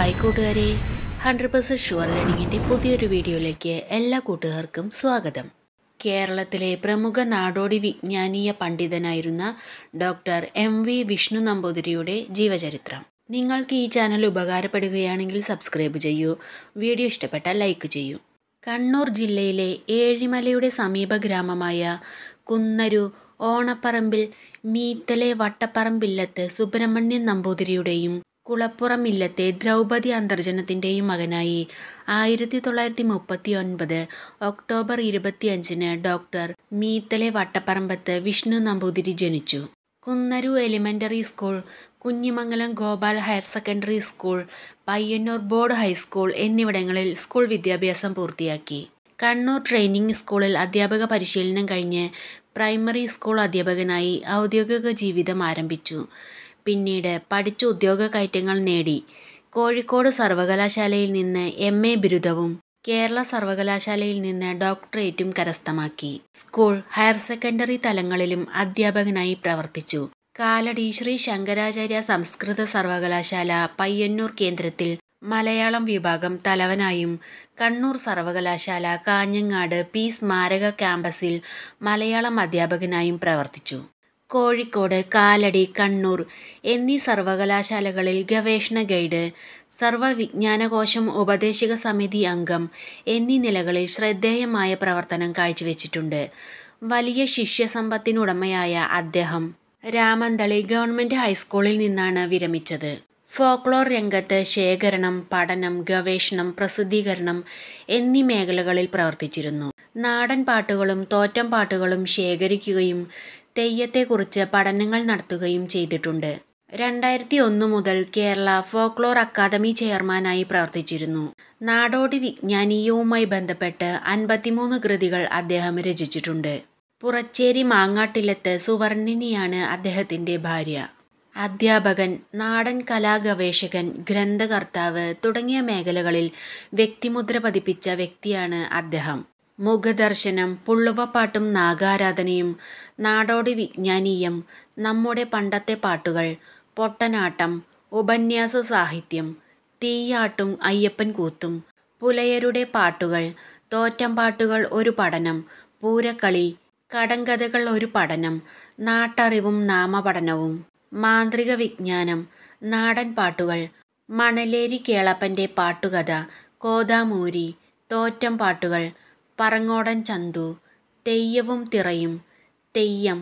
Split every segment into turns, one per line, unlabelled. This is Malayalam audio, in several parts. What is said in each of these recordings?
ഹായ് കൂട്ടുകാരെ ഹൺഡ്രഡ് പെർസെൻറ്റ് ഷുവർ ലേണിങ്ങിൻ്റെ പുതിയൊരു വീഡിയോയിലേക്ക് എല്ലാ കൂട്ടുകാർക്കും സ്വാഗതം കേരളത്തിലെ പ്രമുഖ നാടോടി വിജ്ഞാനീയ പണ്ഡിതനായിരുന്ന ഡോക്ടർ എം വി വിഷ്ണു നമ്പൂതിരിയുടെ ജീവചരിത്രം നിങ്ങൾക്ക് ഈ ചാനൽ ഉപകാരപ്പെടുകയാണെങ്കിൽ സബ്സ്ക്രൈബ് ചെയ്യൂ വീഡിയോ ഇഷ്ടപ്പെട്ടാൽ ലൈക്ക് ചെയ്യൂ കണ്ണൂർ ജില്ലയിലെ ഏഴിമലയുടെ സമീപ ഗ്രാമമായ കുന്നരു ഓണപ്പറമ്പിൽ മീത്തലെ വട്ടപ്പറമ്പില്ലത്ത് സുബ്രഹ്മണ്യൻ നമ്പൂതിരിയുടെയും കുളപ്പുറമില്ലത്തെ ദ്രൗപതി ദ്രൗപദി അന്തർജനത്തിൻ്റെയും മകനായി ആയിരത്തി തൊള്ളായിരത്തി മുപ്പത്തി ഒൻപത് ഒക്ടോബർ ഇരുപത്തിയഞ്ചിന് ഡോക്ടർ മീത്തലെ വട്ടപ്പറമ്പത്ത് വിഷ്ണു നമ്പൂതിരി ജനിച്ചു Kunnaru elementary school Kunhimangalam Gopal higher secondary school Payyanur board high school എന്നിവിടങ്ങളിൽ സ്കൂൾ വിദ്യാഭ്യാസം പൂർത്തിയാക്കി കണ്ണൂർ ട്രെയിനിങ് സ്കൂളിൽ അധ്യാപക പരിശീലനം കഴിഞ്ഞ് പ്രൈമറി സ്കൂൾ അധ്യാപകനായി ഔദ്യോഗിക ജീവിതം ആരംഭിച്ചു പിന്നീട് പഠിച്ചു ഉദ്യോഗ കയറ്റങ്ങൾ നേടി കോഴിക്കോട് സർവകലാശാലയിൽ നിന്ന് എം എ ബിരുദവും കേരള സർവകലാശാലയിൽ നിന്ന് ഡോക്ടറേറ്റും കരസ്ഥമാക്കി സ്കൂൾ ഹയർ സെക്കൻഡറി തലങ്ങളിലും അധ്യാപകനായി പ്രവർത്തിച്ചു കാലടി ശ്രീ ശങ്കരാചാര്യ സംസ്കൃത സർവകലാശാല പയ്യന്നൂർ കേന്ദ്രത്തിൽ മലയാളം വിഭാഗം തലവനായും കണ്ണൂർ സർവകലാശാല കാഞ്ഞങ്ങാട് പി സ്മാരക ക്യാമ്പസിൽ മലയാളം അധ്യാപകനായും പ്രവർത്തിച്ചു കോഴിക്കോട് കാലടി കണ്ണൂർ എന്നീ സർവകലാശാലകളിൽ ഗവേഷണ ഗൈഡ് സർവവിജ്ഞാനകോശം ഉപദേശക സമിതി അംഗം എന്നീ നിലകളിൽ ശ്രദ്ധേയമായ പ്രവർത്തനം കാഴ്ചവെച്ചിട്ടുണ്ട് വലിയ ശിഷ്യസമ്പത്തിനുടമയായ അദ്ദേഹം രാമന്തളി ഗവൺമെൻറ് ഹൈസ്കൂളിൽ നിന്നാണ് വിരമിച്ചത് ഫോക്ലോർ രംഗത്ത് ശേഖരണം പഠനം ഗവേഷണം പ്രസിദ്ധീകരണം എന്നീ മേഖലകളിൽ പ്രവർത്തിച്ചിരുന്നു നാടൻ പാട്ടുകളും തോറ്റം പാട്ടുകളും ശേഖരിക്കുകയും തെയ്യത്തെക്കുറിച്ച് പഠനങ്ങൾ നടത്തുകയും ചെയ്തിട്ടുണ്ട് രണ്ടായിരത്തി ഒന്ന് മുതൽ കേരള ഫോക്ലോർ അക്കാദമി ചെയർമാനായി പ്രവർത്തിച്ചിരുന്നു നാടോടി വിജ്ഞാനീയവുമായി ബന്ധപ്പെട്ട് അൻപത്തിമൂന്ന് കൃതികൾ അദ്ദേഹം രചിച്ചിട്ടുണ്ട് പുറച്ചേരി മാങ്ങാട്ടിലെത്ത് സുവർണിനിയാണ് അദ്ദേഹത്തിൻ്റെ ഭാര്യ അധ്യാപകൻ നാടൻ കലാഗവേഷകൻ ഗ്രന്ഥകർത്താവ് തുടങ്ങിയ മേഖലകളിൽ വ്യക്തിമുദ്ര പതിപ്പിച്ച വ്യക്തിയാണ് അദ്ദേഹം മുഖദർശനം പുള്ളുവപ്പാട്ടും നാഗാരാധനയും നാടോടി വിജ്ഞാനീയം നമ്മുടെ പണ്ടത്തെ പാട്ടുകൾ പൊട്ടനാട്ടം ഉപന്യാസ സാഹിത്യം തീയാട്ടും അയ്യപ്പൻ കൂത്തും പുലയരുടെ പാട്ടുകൾ പാട്ടുകൾ ഒരു പഠനം പൂരക്കളി കടങ്കഥകൾ ഒരു പഠനം നാട്ടറിവും നാമപഠനവും മാന്ത്രിക വിജ്ഞാനം നാടൻ പാട്ടുകൾ മണലേരി കേളപ്പൻ്റെ പാട്ടുകഥ കോതാമൂരി തോറ്റം പാട്ടുകൾ പറങ്ങോടൻ ചന്തു തെയ്യവും തിറയും തെയ്യം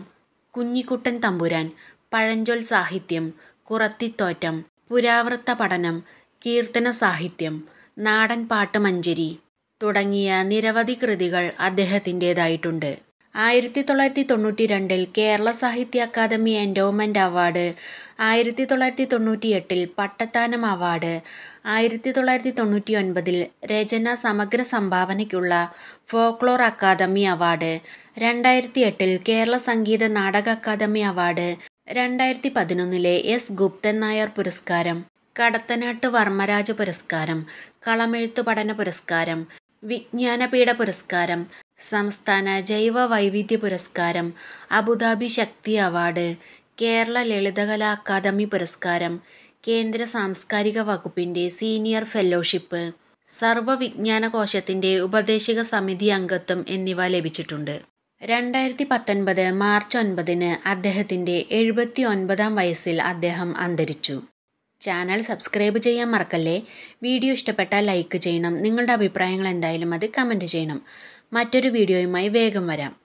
കുഞ്ഞിക്കുട്ടൻ തമ്പുരാൻ പഴഞ്ചൊൽ സാഹിത്യം കുറത്തിത്തോറ്റം പുരാവൃത്ത പഠനം കീർത്തന സാഹിത്യം നാടൻ പാട്ടുമഞ്ചരി തുടങ്ങിയ നിരവധി കൃതികൾ അദ്ദേഹത്തിൻ്റേതായിട്ടുണ്ട് ആയിരത്തി തൊള്ളായിരത്തി തൊണ്ണൂറ്റി രണ്ടിൽ കേരള സാഹിത്യ അക്കാദമി എൻഡോമെൻ്റ് അവാർഡ് ആയിരത്തി തൊള്ളായിരത്തി തൊണ്ണൂറ്റി എട്ടിൽ പട്ടത്താനം അവാർഡ് ആയിരത്തി തൊള്ളായിരത്തി തൊണ്ണൂറ്റി ഒൻപതിൽ രചന സമഗ്ര സംഭാവനയ്ക്കുള്ള ഫോക്ലോർ അക്കാദമി അവാർഡ് രണ്ടായിരത്തി എട്ടിൽ കേരള സംഗീത നാടക അക്കാദമി അവാർഡ് രണ്ടായിരത്തി പതിനൊന്നിലെ എസ് ഗുപ്തൻ നായർ പുരസ്കാരം കടത്തനാട്ട് വർമ്മരാജ പുരസ്കാരം കളമെഴുത്തു പഠന പുരസ്കാരം വിജ്ഞാനപീഠ പുരസ്കാരം സംസ്ഥാന ജൈവ വൈവിധ്യ പുരസ്കാരം Abu Dhabi Shakti award Kerala Lalithakala academy പുരസ്കാരം കേന്ദ്ര സാംസ്കാരിക വകുപ്പിൻ്റെ സീനിയർ ഫെല്ലോഷിപ്പ് സർവവിജ്ഞാന കോശത്തിൻ്റെ ഉപദേശക സമിതി അംഗത്വം എന്നിവ ലഭിച്ചിട്ടുണ്ട് രണ്ടായിരത്തി പത്തൊൻപത് മാർച്ച് ഒൻപതിന് അദ്ദേഹത്തിൻ്റെ എഴുപത്തി ഒൻപതാം വയസ്സിൽ അദ്ദേഹം അന്തരിച്ചു ചാനൽ സബ്സ്ക്രൈബ് ചെയ്യാൻ മറക്കല്ലേ വീഡിയോ ഇഷ്ടപ്പെട്ടാൽ ലൈക്ക് ചെയ്യണം നിങ്ങളുടെ അഭിപ്രായങ്ങൾ എന്തായാലും അത് കമൻറ്റ് ചെയ്യണം മറ്റൊരു വീഡിയോയുമായി വേഗം വരാം